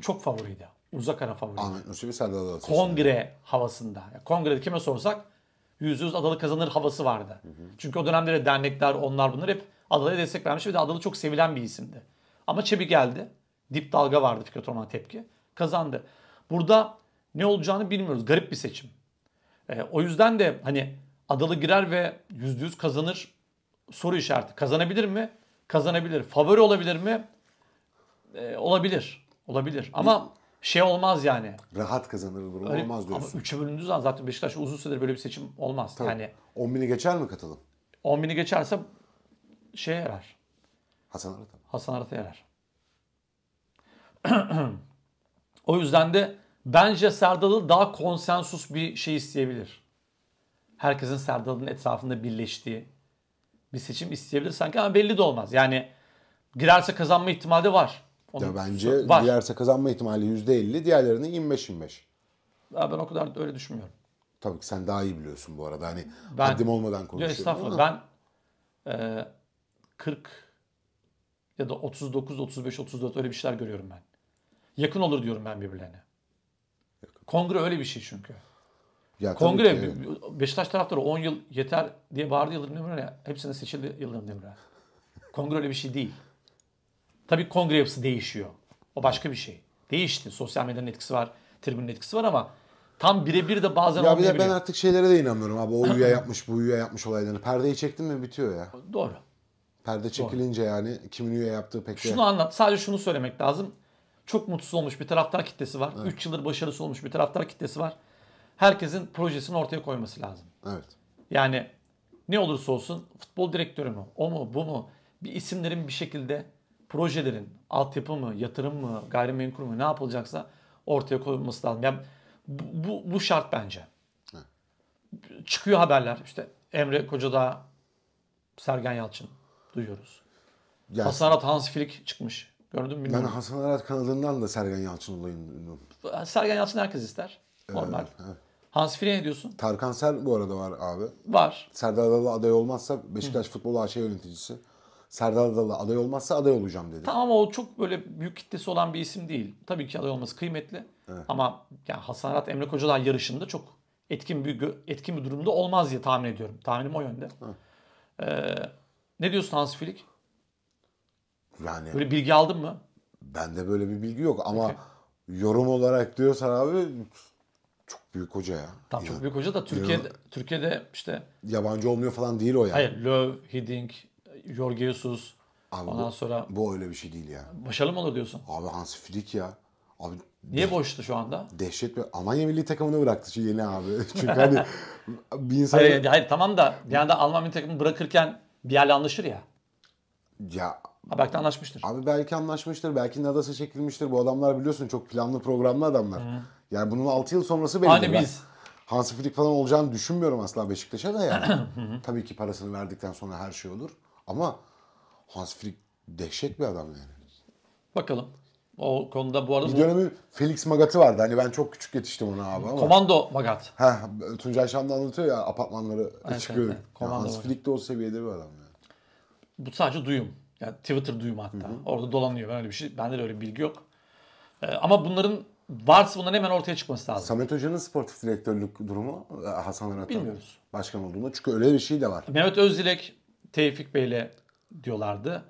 Çok favoriydi. Uzak ara favoriydi. Ahmet Nursi sen de Adalı seçim. Kongre havasında. kongrede kime sorsak yüzde yüz Adalı kazanır havası vardı. Hı hı. Çünkü o dönemde de dernekler onlar bunlar hep Adalı'ya destek vermiş ve de Adalı çok sevilen bir isimdi. Ama Çebi geldi. Dip dalga vardı Fikret Orman'a tepki. Kazandı. Burada ne olacağını bilmiyoruz. Garip bir seçim. E, o yüzden de hani Adalı girer ve yüzde yüz kazanır soru işareti. Kazanabilir mi? Kazanabilir. Favori olabilir mi? E, olabilir. Olabilir. Ama şey olmaz yani. Rahat kazanır durum Öyle, olmaz diyorsun. Ama üçe bölündüğü zaman zaten Beşiktaş uzun süredir böyle bir seçim olmaz. Tabii. Yani 10 bini geçer mi katılım? 10 bini geçerse şeye yarar. Hasan Arat'a Hasan Arat Erer. o yüzden de bence Serdal'ı daha konsensus bir şey isteyebilir. Herkesin Serdal'ın etrafında birleştiği bir seçim isteyebilir sanki ama belli de olmaz. Yani girerse kazanma ihtimali var. Onu ya bence var. girerse kazanma ihtimali %50, diğerlerini 25-25. Ya ben o kadar öyle düşünmüyorum. Tabii ki sen daha iyi biliyorsun bu arada. Hani ben, haddim olmadan konuşuyorum. Estağfurullah. Ama. Ben e, 40 ya da 39, 35, 34 öyle bir şeyler görüyorum ben. Yakın olur diyorum ben birbirlerine. Kongre öyle bir şey çünkü. Ya, Kongre ki. Beşiktaş taraftarı 10 yıl yeter diye bağırdı Yıldırım Demirel'e. Hepsine seçildi Yıldırım Demirel. Kongre öyle bir şey değil. Tabii kongre yapısı değişiyor. O başka bir şey. Değişti. Sosyal medyanın etkisi var. Tribünün etkisi var ama tam birebir de bazen Ya bir de ben artık şeylere de inanmıyorum abi. O üye yapmış, bu üye yapmış olaylarını. Perdeyi çektim mi bitiyor ya. Doğru. Perde çekilince Doğru. yani kimin üye yaptığı pek Şunu anlat. Sadece şunu söylemek lazım. Çok mutsuz olmuş bir taraftar kitlesi var. 3 evet. Üç yıldır başarısı olmuş bir taraftar kitlesi var. Herkesin projesini ortaya koyması lazım. Evet. Yani ne olursa olsun futbol direktörü mü, o mu, bu mu? Bir isimlerin bir şekilde projelerin altyapı mı, yatırım mı, gayrimenkul mü ne yapılacaksa ortaya koyulması lazım. Yani bu, bu, bu şart bence. Evet. Çıkıyor haberler işte Emre Kocada, Sergen Yalçın duyuyoruz. Yani, Hasan Arat Hans Flick çıkmış. Gördün mü Ben Hasan Arat kanadından da Sergen Yalçın olayını Sergen Yalçın herkes ister. Normal. Ee, he. Hans Flick'e ne diyorsun? Tarkan Ser bu arada var abi. Var. Serdar Adalı aday olmazsa Beşiktaş futbolu Futbol AŞ yöneticisi. Serdar Adalı aday olmazsa aday olacağım dedi. Tamam ama o çok böyle büyük kitlesi olan bir isim değil. Tabii ki aday olması kıymetli. Evet. Ama yani Hasan Arat Emre Kocalar yarışında çok etkin bir etkin bir durumda olmaz diye tahmin ediyorum. Tahminim o yönde. Evet. Ee, ne diyorsun Hans Flick? Yani böyle bilgi aldın mı? Bende böyle bir bilgi yok ama Peki. yorum olarak diyorsan abi çok büyük hoca ya. Tam çok büyük hoca da Türkiye'de Türkiye'de işte yabancı olmuyor falan değil o yani. Hayır, Löw, Hiddink, Jorge Jesus Abi Ondan bu, sonra bu öyle bir şey değil ya. Başarılı mı olur diyorsun? Abi Hans Flick ya. Abi Niye de, boştu şu anda? Dehşet bir Almanya milli takımını bıraktı şu yeni abi. Çünkü hani bir insan hayır, hayır, tamam da bir anda Alman milli takımını bırakırken bir yerle anlaşır ya. Ya Ha belki anlaşmıştır. Abi belki anlaşmıştır. Belki nadasa çekilmiştir. Bu adamlar biliyorsun çok planlı programlı adamlar. Hı. Yani bunun 6 yıl sonrası belli. Hani biz. Hansi Flick falan olacağını düşünmüyorum asla Beşiktaş'a da yani. Tabii ki parasını verdikten sonra her şey olur. Ama Hans Flick dehşet bir adam yani. Bakalım. O konuda bu arada... Bir dönemi Felix Magat'ı vardı. Hani ben çok küçük yetiştim ona abi ama. Komando Magat. Heh, Tuncay Şanlı anlatıyor ya apartmanları evet, çıkıyor. Evet, evet. Komando Hans Flick de o seviyede bir adam ya. Bu sadece duyum. Yani Twitter duyum hatta. Hı hı. Orada dolanıyor. Ben öyle bir şey, bende de öyle bir bilgi yok. Ee, ama bunların varsa bunların hemen ortaya çıkması lazım. Samet Hoca'nın sportif direktörlük durumu e, Hasan Arat'ın Bilmiyoruz. başkan olduğunda. Çünkü öyle bir şey de var. Mehmet Özdilek Tevfik Bey'le diyorlardı.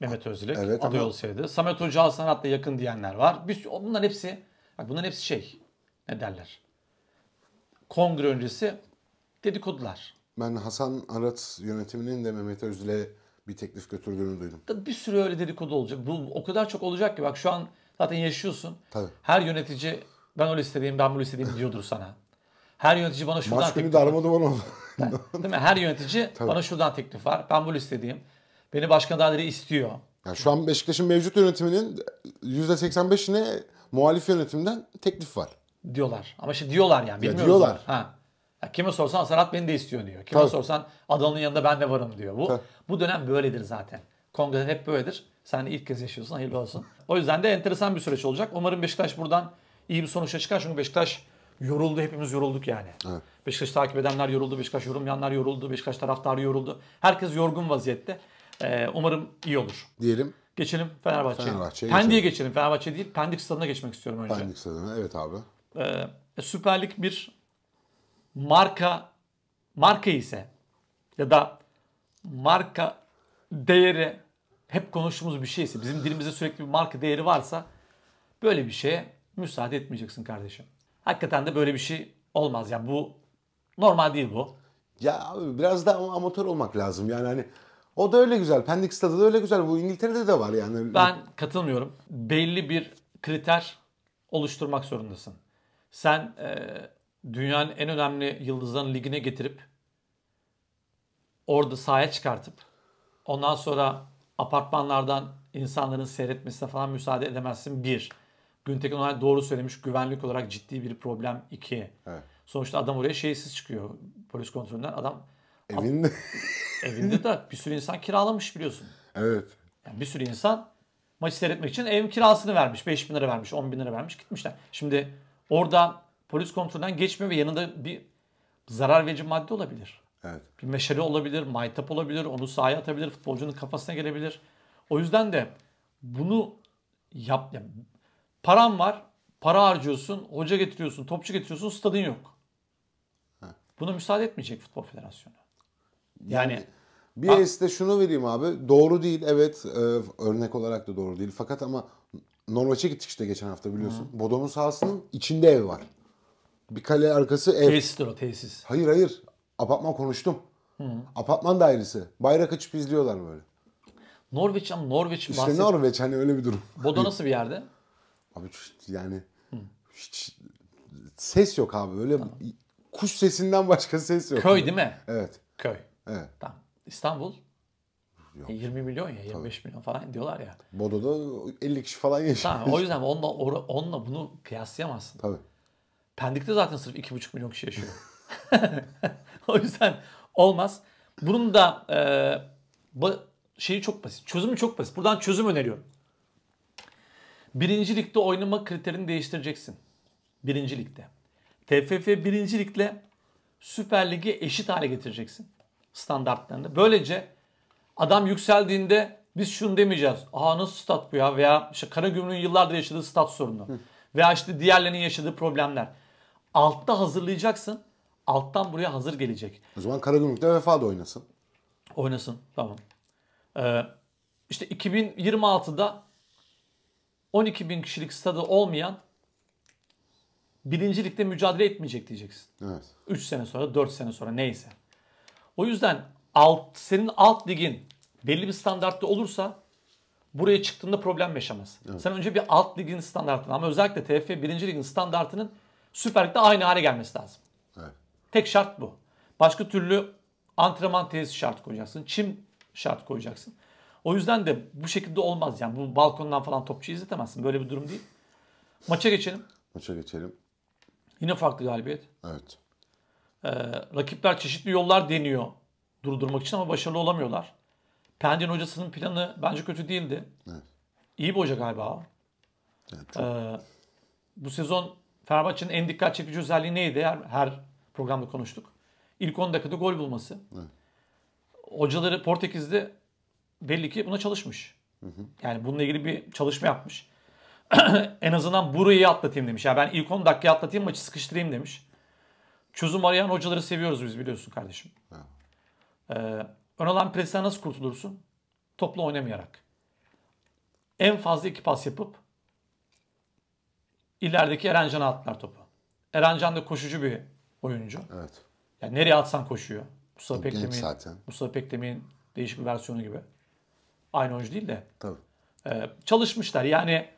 Mehmet Özdilek evet, aday ama... olsaydı. Samet Hoca Alsanat'la yakın diyenler var. Biz bunların hepsi bak bunların hepsi şey ne derler? Kongre öncesi dedikodular. Ben Hasan Arat yönetiminin de Mehmet Özdilek'e bir teklif götürdüğünü duydum. bir sürü öyle dedikodu olacak. Bu o kadar çok olacak ki bak şu an zaten yaşıyorsun. Tabii. Her yönetici ben öyle istediğim ben bu istediğim diyordur sana. Her yönetici bana şuradan Maç teklif var. Maç oldu. Değil mi? Her yönetici Tabii. bana şuradan teklif var. Ben bu istediğim. Beni başkan adayları istiyor. Yani şu an Beşiktaş'ın mevcut yönetiminin %85'ine muhalif yönetimden teklif var. Diyorlar. Ama işte diyorlar yani. ya diyorlar. Ha. Ya kime sorsan Serhat beni de istiyor diyor. Kime Tabii. sorsan Adalın yanında ben de varım diyor. Bu Tabii. bu dönem böyledir zaten. Kongre hep böyledir. Sen ilk kez yaşıyorsun. Hayırlı olsun. O yüzden de enteresan bir süreç olacak. Umarım Beşiktaş buradan iyi bir sonuçta çıkar. Çünkü Beşiktaş yoruldu. Hepimiz yorulduk yani. Evet. Beşiktaş takip edenler yoruldu. Beşiktaş yorumlayanlar yoruldu. Beşiktaş taraftarı yoruldu. Herkes yorgun vaziyette. Ee, umarım iyi olur. Diyelim. Geçelim Fenerbahçe'ye. Fenerbahçe'ye Pendik'e geçelim. geçelim. Fenerbahçe değil Pendik stadına geçmek istiyorum önce. Pendik stadına evet abi. Ee, Süper Lig bir marka marka ise ya da marka değeri hep konuştuğumuz bir şeyse bizim dilimizde sürekli bir marka değeri varsa böyle bir şeye müsaade etmeyeceksin kardeşim. Hakikaten de böyle bir şey olmaz. Yani bu normal değil bu. Ya abi biraz daha amatör olmak lazım. Yani hani o da öyle güzel. Pendik stadı da öyle güzel. Bu İngiltere'de de var yani. Ben katılmıyorum. Belli bir kriter oluşturmak zorundasın. Sen e, dünyanın en önemli yıldızların ligine getirip orada sahaya çıkartıp ondan sonra apartmanlardan insanların seyretmesine falan müsaade edemezsin. Bir. Güntekin Onay doğru söylemiş. Güvenlik olarak ciddi bir problem. İki. Evet. Sonuçta adam oraya şeysiz çıkıyor. Polis kontrolünden adam Evinde. Evinde de bir sürü insan kiralamış biliyorsun. Evet. Yani bir sürü insan maçı seyretmek için ev kirasını vermiş. 5 bin lira vermiş, 10 bin lira vermiş gitmişler. Şimdi orada polis kontrolünden geçmiyor ve yanında bir zarar verici madde olabilir. Evet. Bir meşale olabilir, maytap olabilir, onu sahaya atabilir, futbolcunun kafasına gelebilir. O yüzden de bunu yap. Yani param var, para harcıyorsun, hoca getiriyorsun, topçu getiriyorsun, stadın yok. Buna müsaade etmeyecek Futbol Federasyonu. Yani, yani bir esne şunu vereyim abi. Doğru değil evet e, örnek olarak da doğru değil. Fakat ama Norveç'e gittik işte geçen hafta biliyorsun. Hı. Bodom'un sahasının içinde ev var. Bir kale arkası ev. Tesistir o tesis. Hayır hayır. Apartman konuştum. Hı. Apartman dairesi. Bayrak açıp izliyorlar böyle. Norveç ama Norveç İşte bahset... Norveç hani öyle bir durum. Bodo nasıl bir yerde? Abi yani Hı. hiç ses yok abi. Öyle tamam. kuş sesinden başka ses yok. Köy değil mi? Evet. Köy. Evet. Tamam. İstanbul Yok. 20 e, milyon ya 25 Tabii. milyon falan diyorlar ya. Bodo'da 50 kişi falan yaşıyor. Tamam, o yüzden onunla, onunla bunu kıyaslayamazsın. Tabii. Pendik'te zaten sırf 2,5 milyon kişi yaşıyor. o yüzden olmaz. Bunun da e, bu şeyi çok basit. Çözümü çok basit. Buradan çözüm öneriyorum. Birinci ligde oynama kriterini değiştireceksin. Birinci ligde. TFF birinci ligle Süper Lig'i eşit hale getireceksin standartlarını. Böylece adam yükseldiğinde biz şunu demeyeceğiz. Aha nasıl stat bu ya veya işte Karagümrük'ün yıllardır yaşadığı stat sorunu veya işte diğerlerinin yaşadığı problemler. Altta hazırlayacaksın. Alttan buraya hazır gelecek. O zaman Karagümrük'te Vefa da oynasın. Oynasın tamam. Ee, işte 2026'da 12 bin kişilik stadı olmayan birincilikte mücadele etmeyecek diyeceksin. Evet. 3 sene sonra 4 sene sonra neyse. O yüzden alt senin alt ligin belli bir standartta olursa buraya çıktığında problem yaşamaz. Evet. Sen önce bir alt ligin standartını ama özellikle TFF 1. ligin standartının Süper Lig'de aynı hale gelmesi lazım. Evet. Tek şart bu. Başka türlü antrenman tesisi şart koyacaksın. Çim şart koyacaksın. O yüzden de bu şekilde olmaz yani. Bu balkondan falan topçu izletemezsin. Böyle bir durum değil. Maça geçelim. Maça geçelim. Yine farklı galibiyet. Evet. Ee, rakipler çeşitli yollar deniyor durdurmak için ama başarılı olamıyorlar. Pendin hocasının planı bence kötü değildi. Evet. İyi bir hoca galiba. Evet, çok. ee, bu sezon Fenerbahçe'nin en dikkat çekici özelliği neydi? Her, her programda konuştuk. İlk 10 dakikada gol bulması. Evet. Hocaları Portekiz'de belli ki buna çalışmış. Hı hı. Yani bununla ilgili bir çalışma yapmış. en azından burayı atlatayım demiş. Ya yani ben ilk 10 dakikayı atlatayım maçı sıkıştırayım demiş çözüm arayan hocaları seviyoruz biz biliyorsun kardeşim. Ee, ön alan presten nasıl kurtulursun? Topla oynamayarak. En fazla iki pas yapıp ilerideki Erencan'a attılar topu. Erencan da koşucu bir oyuncu. Evet. Yani nereye atsan koşuyor. Musa Pekdemir'in zaten. Mustafa değişik bir versiyonu gibi. Aynı oyuncu değil de. Tabii. Ee, çalışmışlar. Yani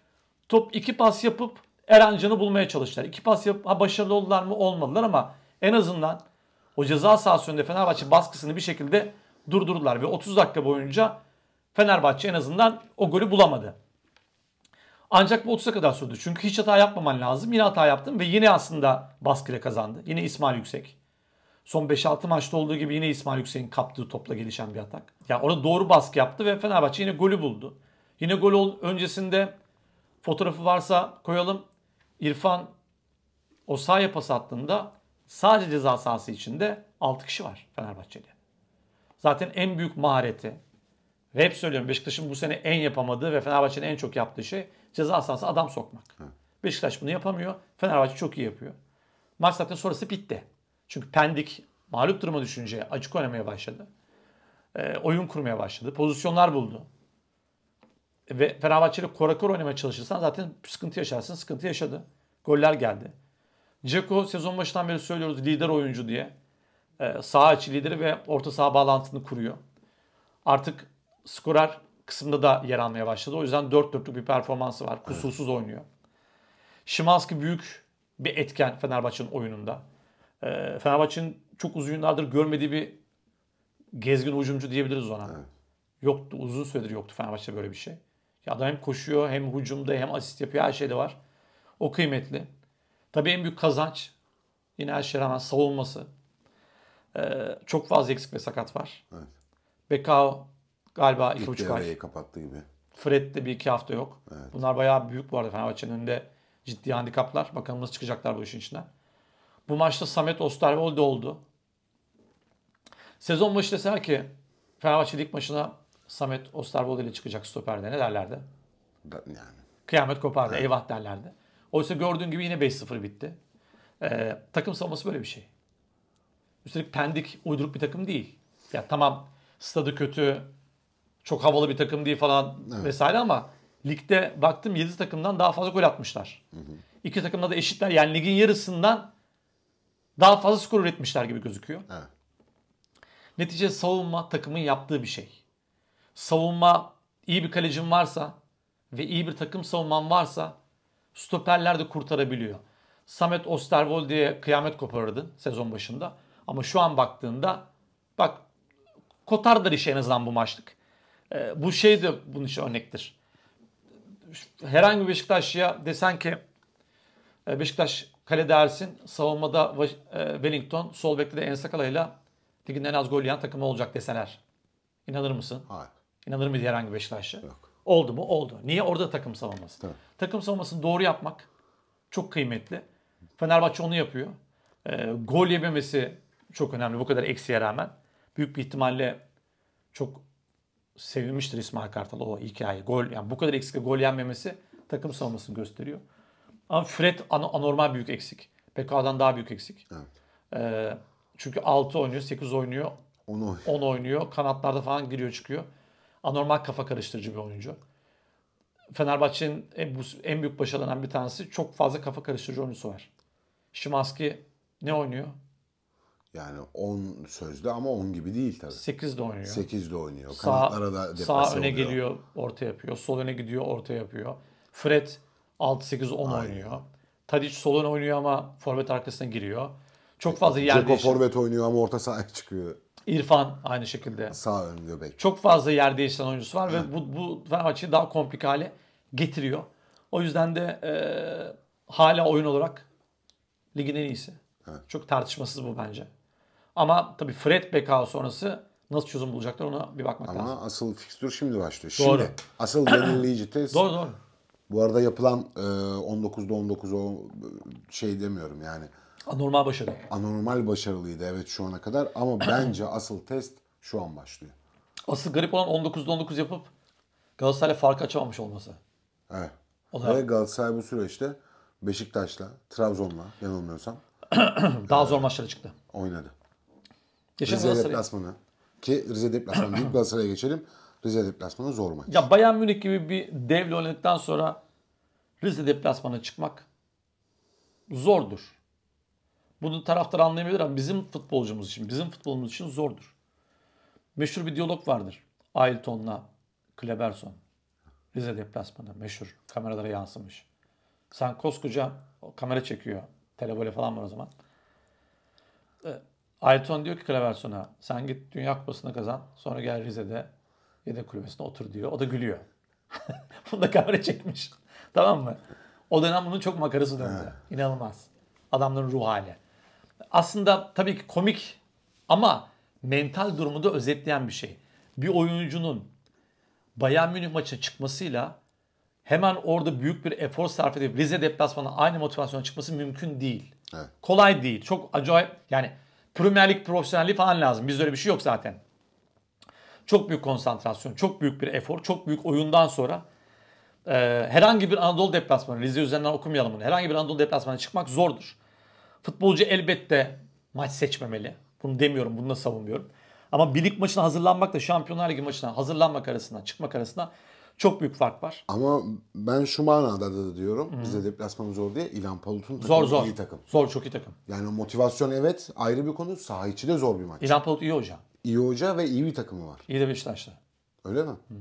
top iki pas yapıp Erencan'ı bulmaya çalıştılar. İki pas yapıp ha başarılı oldular mı? Olmadılar ama en azından o ceza sahası önünde Fenerbahçe baskısını bir şekilde durdurdular. Ve 30 dakika boyunca Fenerbahçe en azından o golü bulamadı. Ancak bu 30'a kadar sürdü. Çünkü hiç hata yapmaman lazım. Yine hata yaptım ve yine aslında baskıyla kazandı. Yine İsmail Yüksek. Son 5-6 maçta olduğu gibi yine İsmail Yüksek'in kaptığı topla gelişen bir atak. Yani orada doğru baskı yaptı ve Fenerbahçe yine golü buldu. Yine gol öncesinde fotoğrafı varsa koyalım. İrfan o sahaya pas attığında Sadece ceza sahası içinde 6 kişi var Fenerbahçeli. Zaten en büyük mahareti ve hep söylüyorum Beşiktaş'ın bu sene en yapamadığı ve Fenerbahçe'nin en çok yaptığı şey ceza sahası adam sokmak. Hı. Beşiktaş bunu yapamıyor. Fenerbahçe çok iyi yapıyor. Maç zaten sonrası bitti. Çünkü Pendik mağlup duruma düşünce açık oynamaya başladı. E, oyun kurmaya başladı. Pozisyonlar buldu. Ve Fenerbahçe korakor oynamaya çalışırsan zaten sıkıntı yaşarsın. Sıkıntı yaşadı. Goller geldi. Ceko sezon başından beri söylüyoruz lider oyuncu diye. E, saha içi lideri ve orta saha bağlantını kuruyor. Artık skorer kısımda da yer almaya başladı. O yüzden dört dörtlük bir performansı var. Kusursuz evet. oynuyor. Şimanski büyük bir etken Fenerbahçe'nin oyununda. E, Fenerbahçe'nin çok uzun yıllardır görmediği bir gezgin hücumcu diyebiliriz ona. Evet. Yoktu. Uzun süredir yoktu Fenerbahçe'de böyle bir şey. Ya adam hem koşuyor hem hücumda hem asist yapıyor her şeyde var. O kıymetli. Tabii en büyük kazanç yine her şeye rağmen savunması. Ee, çok fazla eksik ve sakat var. Evet. Bekao galiba İlk 2,5 ay. kapattı gibi. Fred de bir iki hafta yok. Evet. Bunlar bayağı büyük bu arada Fenerbahçe'nin önünde ciddi handikaplar. Bakalım nasıl çıkacaklar bu işin içinden. Bu maçta Samet Osterwold da oldu. Sezon başı deseler ki Fenerbahçe ilk maçına Samet Osterwold ile çıkacak stoperde ne derlerdi? Yani. Kıyamet kopardı evet. eyvah derlerdi. Oysa gördüğün gibi yine 5-0 bitti. Ee, takım savunması böyle bir şey. Üstelik Pendik uyduruk bir takım değil. Ya tamam stadı kötü, çok havalı bir takım değil falan evet. vesaire ama ligde baktım 7 takımdan daha fazla gol atmışlar. Hı hı. İki takımda da eşitler. Yani ligin yarısından daha fazla skor üretmişler gibi gözüküyor. Evet. Netice savunma takımın yaptığı bir şey. Savunma iyi bir kalecin varsa ve iyi bir takım savunman varsa Stoperler de kurtarabiliyor. Samet Osterwolde'ye kıyamet koparırdı sezon başında. Ama şu an baktığında bak kotardır işi en azından bu maçlık. E, bu şey de bunun için örnektir. Herhangi bir Beşiktaşlı'ya desen ki e, Beşiktaş kale dersin savunmada e, Wellington sol bekte de Ensakala ile ligin en az gol yiyen takımı olacak deseler. İnanır mısın? Hayır. İnanır mıydı herhangi Beşiktaşlı? Yok. Oldu mu? Oldu. Niye? Orada takım savunması. Tabii. Takım savunmasını doğru yapmak çok kıymetli. Fenerbahçe onu yapıyor. E, gol yememesi çok önemli bu kadar eksiye rağmen. Büyük bir ihtimalle çok sevilmiştir İsmail Kartal o hikaye. Gol yani bu kadar eksik gol yenmemesi takım savunmasını gösteriyor. Ama Fred an- anormal büyük eksik. PK'dan daha büyük eksik. Evet. E, çünkü 6 oynuyor, 8 oynuyor, 10 oynuyor. 10 oynuyor. Kanatlarda falan giriyor çıkıyor anormal kafa karıştırıcı bir oyuncu. Fenerbahçe'nin en, bu, en büyük başarılarından bir tanesi çok fazla kafa karıştırıcı oyuncusu var. Şimanski ne oynuyor? Yani 10 sözlü ama 10 gibi değil tabii. 8 de oynuyor. 8 de oynuyor. Sağ, Kanatlara da Sağ öne oluyor. geliyor, orta yapıyor. Sol öne gidiyor, orta yapıyor. Fred 6 8 10 oynuyor. Tadic sol öne oynuyor ama forvet arkasına giriyor. Çok e, fazla yer Joko değişim. forvet oynuyor ama orta sahaya çıkıyor. İrfan aynı şekilde. Sağ ön göbek. Çok fazla yer değiştiren oyuncusu var ve bu, bu Fenerbahçe'yi daha komplike hale getiriyor. O yüzden de e, hala oyun olarak ligin en iyisi. Evet. Çok tartışmasız bu bence. Ama tabii Fred Beka sonrası nasıl çözüm bulacaklar ona bir bakmak Ama lazım. Ama asıl fikstür şimdi başlıyor. Doğru. Şimdi asıl belirleyici test doğru, doğru. Bu arada yapılan e, 19'da 19 o e, şey demiyorum yani. Anormal başarı. Anormal başarılıydı evet şu ana kadar ama bence asıl test şu an başlıyor. Asıl garip olan 19'da 19 yapıp Galatasaray'la fark açamamış olması. Evet. Ve Galatasaray bu süreçte Beşiktaş'la, Trabzon'la yanılmıyorsam daha zor maçlara çıktı. oynadı. Geçen Rize Galatasaray- deplasmanı ki Rize deplasmanı deyip Galatasaray'a geçelim. Rize deplasmanı zor maç. Ya Bayern Münih gibi bir devle oynadıktan sonra Rize deplasmana çıkmak zordur. Bunu taraftar anlayabilir ama bizim futbolcumuz için, bizim futbolumuz için zordur. Meşhur bir diyalog vardır. Ailton'la Kleberson. Rize deplasmanı meşhur. Kameralara yansımış. Sen koskoca kamera çekiyor. Televole falan var o zaman. E, diyor ki Kleberson'a sen git Dünya Kupası'nı kazan. Sonra gel Rize'de yedek kulübesine otur diyor. O da gülüyor. Bunu da kamera çekmiş. tamam mı? O dönem bunun çok makarası döndü. İnanılmaz. Adamların ruh hali. Aslında tabii ki komik ama mental durumu da özetleyen bir şey. Bir oyuncunun Bayern Münih maçına çıkmasıyla hemen orada büyük bir efor sarf edip Rize deplasmanı aynı motivasyona çıkması mümkün değil. Evet. Kolay değil. Çok acayip yani Premier Lig profesyonelliği falan lazım. Bizde öyle bir şey yok zaten. Çok büyük konsantrasyon, çok büyük bir efor, çok büyük oyundan sonra e, herhangi bir Anadolu deplasmanı, Rize üzerinden okumayalım bunu, herhangi bir Anadolu deplasmanı çıkmak zordur. Futbolcu elbette maç seçmemeli. Bunu demiyorum, bunu da savunmuyorum. Ama birlik maçına hazırlanmakla Şampiyonlar Ligi maçına hazırlanmak arasında, çıkmak arasında çok büyük fark var. Ama ben şu manada da diyorum. Hı-hı. Bize deplasman zor diye İlhan Palut'un zor, zor. iyi takım. Zor çok iyi takım. Yani motivasyon evet ayrı bir konu. Saha içi de zor bir maç. İlhan Palut iyi hoca iyi hoca ve iyi bir takımı var. İyi de Beşiktaş'ta. Öyle mi? Hmm.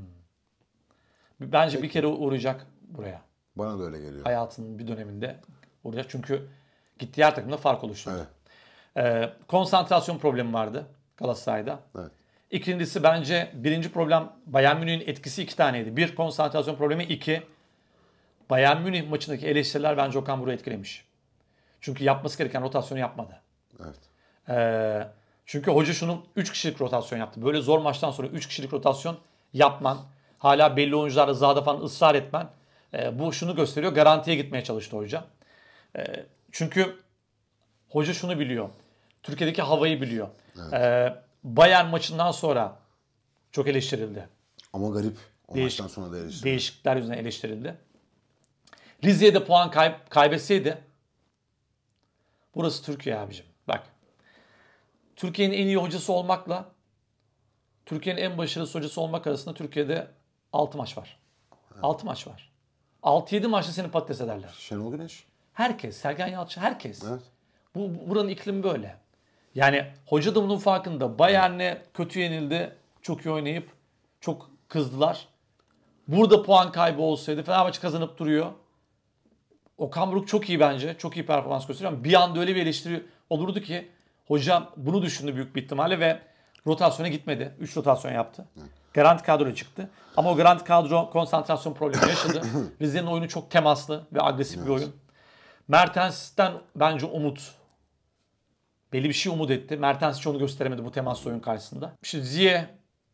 Bence Peki. bir kere uğrayacak buraya. Bana da öyle geliyor. Hayatının bir döneminde uğrayacak. Çünkü gittiği her takımda fark oluşturdu. Evet. Ee, konsantrasyon problemi vardı Galatasaray'da. Evet. İkincisi bence birinci problem Bayern Münih'in etkisi iki taneydi. Bir konsantrasyon problemi, iki Bayern Münih maçındaki eleştiriler bence Okan Buruk'u etkilemiş. Çünkü yapması gereken rotasyonu yapmadı. Evet. Ee, çünkü hoca şunu 3 kişilik rotasyon yaptı. Böyle zor maçtan sonra 3 kişilik rotasyon yapman, hala belli oyuncularla zada falan ısrar etmen e, bu şunu gösteriyor. Garantiye gitmeye çalıştı hoca. E, çünkü hoca şunu biliyor. Türkiye'deki havayı biliyor. Evet. E, Bayern maçından sonra çok eleştirildi. Ama garip. O Değişik, maçtan sonra da eleştirildi. Değişiklikler yüzünden eleştirildi. Rize'ye de puan kay, kaybetseydi burası Türkiye abicim. Bak Türkiye'nin en iyi hocası olmakla Türkiye'nin en başarılı hocası olmak arasında Türkiye'de 6 maç var. Evet. 6 maç var. 6-7 maçta seni patates ederler. Şenol Güneş. Herkes. Sergen Yalçın. Herkes. Evet. Bu, buranın iklimi böyle. Yani hoca da bunun farkında. Bayern'e kötü yenildi. Çok iyi oynayıp çok kızdılar. Burada puan kaybı olsaydı Fenerbahçe kazanıp duruyor. Okan Buruk çok iyi bence. Çok iyi performans gösteriyor ama bir anda öyle bir eleştiri olurdu ki Hoca bunu düşündü büyük bir ihtimalle ve rotasyona gitmedi. 3 rotasyon yaptı. garant kadro çıktı. Ama o garant kadro konsantrasyon problemi yaşadı. Rize'nin oyunu çok temaslı ve agresif evet. bir oyun. Mertens'ten bence umut. Belli bir şey umut etti. Mertens hiç onu gösteremedi bu temaslı oyun karşısında. şimdi Ziye,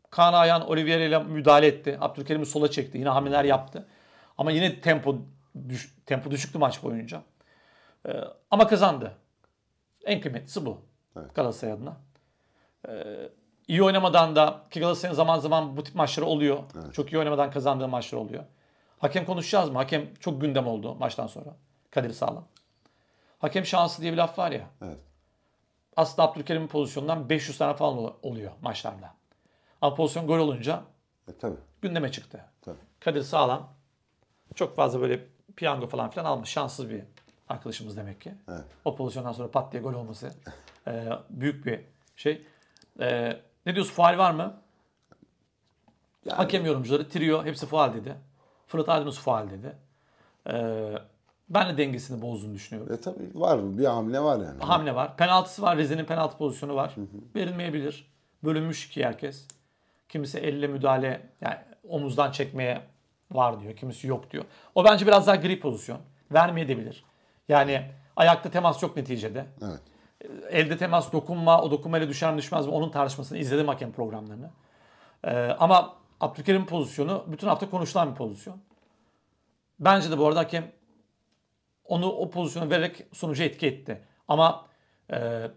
Kaan Ayhan, Olivier ile müdahale etti. Abdülkerim'i sola çekti. Yine hamleler yaptı. Ama yine tempo düş, tempo düşüktü maç boyunca. Ee, ama kazandı. En kıymetlisi bu. Evet. Galatasaray adına. Ee, iyi oynamadan da ki Galatasaray'ın zaman zaman bu tip maçları oluyor. Evet. Çok iyi oynamadan kazandığı maçlar oluyor. Hakem konuşacağız mı? Hakem çok gündem oldu maçtan sonra. Kadir Sağlam. Hakem şansı diye bir laf var ya. Evet. Aslında Abdülkerim'in pozisyonundan 500 tane falan oluyor maçlarda. Ama pozisyon gol olunca e, tabii. gündeme çıktı. Tabii. Kadir Sağlam çok fazla böyle piyango falan filan almış. Şanssız bir arkadaşımız demek ki. Evet. O pozisyondan sonra pat diye gol olması E, büyük bir şey. E, ne diyorsun faal var mı? Yani... Hakem yorumcuları trio hepsi faal dedi. Fırat Aydınus faal dedi. Ee, ben de dengesini bozduğunu düşünüyorum. E tabii var bir hamle var yani. Hamle var. Penaltısı var. Rize'nin penaltı pozisyonu var. Hı Verilmeyebilir. Bölünmüş ki herkes. Kimisi elle müdahale yani omuzdan çekmeye var diyor. Kimisi yok diyor. O bence biraz daha gri pozisyon. Vermeyebilir. Yani ayakta temas yok neticede. Evet elde temas, dokunma, o dokunmayla düşer mi düşmez mi onun tartışmasını izledim hakem programlarını. Ee, ama Abdülkerim pozisyonu bütün hafta konuşulan bir pozisyon. Bence de bu arada hakem onu o pozisyonu vererek sonuca etki etti. Ama e,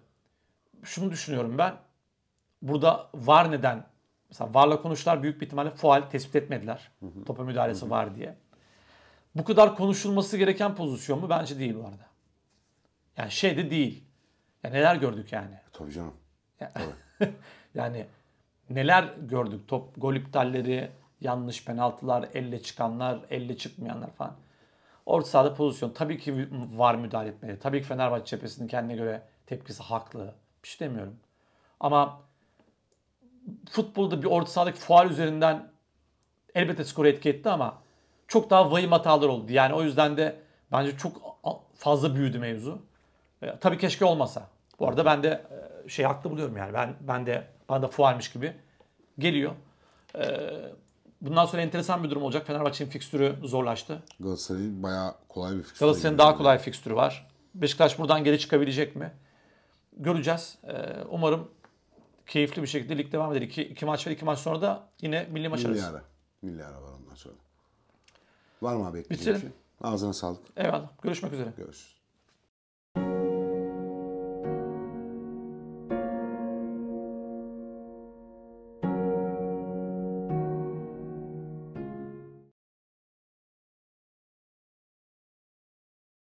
şunu düşünüyorum ben. Burada var neden? Mesela varla konuşlar büyük bir ihtimalle faal tespit etmediler. Topa müdahalesi var diye. Bu kadar konuşulması gereken pozisyon mu? Bence değil bu arada. Yani şey de değil. Ya neler gördük yani. E, tabii canım. Ya, Tabii. yani neler gördük. Top, gol iptalleri, yanlış penaltılar, elle çıkanlar, elle çıkmayanlar falan. Orta sahada pozisyon. Tabii ki var müdahale etmeli. Tabii ki Fenerbahçe cephesinin kendine göre tepkisi haklı. Bir şey demiyorum. Ama futbolda bir orta sahadaki fuar üzerinden elbette skoru etki etti ama çok daha vahim hatalar oldu. Yani o yüzden de bence çok fazla büyüdü mevzu. E, tabii keşke olmasa. Bu arada ben de e, şey haklı buluyorum yani. Ben ben de bana da fuarmış gibi geliyor. E, bundan sonra enteresan bir durum olacak. Fenerbahçe'nin fikstürü zorlaştı. Galatasaray'ın bayağı kolay bir fikstürü. Galatasaray'ın daha kolay fikstürü var. Beşiktaş buradan geri çıkabilecek mi? Göreceğiz. E, umarım keyifli bir şekilde lig devam eder. İki, iki maç var. iki maç sonra da yine milli maç milli arası. Ara. Milli ara var ondan sonra. Var mı abi ekleyeceğim Bitirelim. Şey? Ağzına sağlık. Eyvallah. Görüşmek üzere. Görüşürüz.